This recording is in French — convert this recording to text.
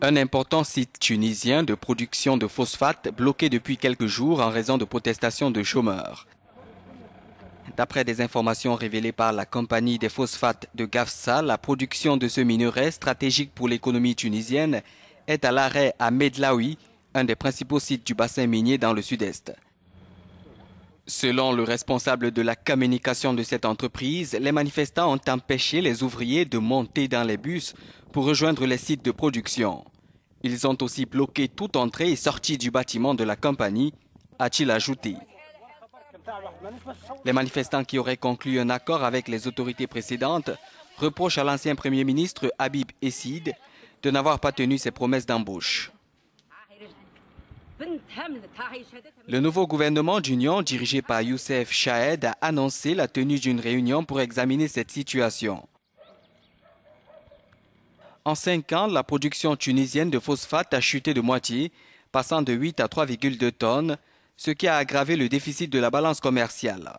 Un important site tunisien de production de phosphate bloqué depuis quelques jours en raison de protestations de chômeurs. D'après des informations révélées par la compagnie des phosphates de Gafsa, la production de ce minerai stratégique pour l'économie tunisienne est à l'arrêt à Medlaoui, un des principaux sites du bassin minier dans le sud-est. Selon le responsable de la communication de cette entreprise, les manifestants ont empêché les ouvriers de monter dans les bus pour rejoindre les sites de production. Ils ont aussi bloqué toute entrée et sortie du bâtiment de la compagnie, a-t-il ajouté. Les manifestants qui auraient conclu un accord avec les autorités précédentes reprochent à l'ancien Premier ministre Habib Essid de n'avoir pas tenu ses promesses d'embauche. Le nouveau gouvernement d'union dirigé par Youssef Chahed a annoncé la tenue d'une réunion pour examiner cette situation. En cinq ans, la production tunisienne de phosphate a chuté de moitié, passant de 8 à 3,2 tonnes, ce qui a aggravé le déficit de la balance commerciale.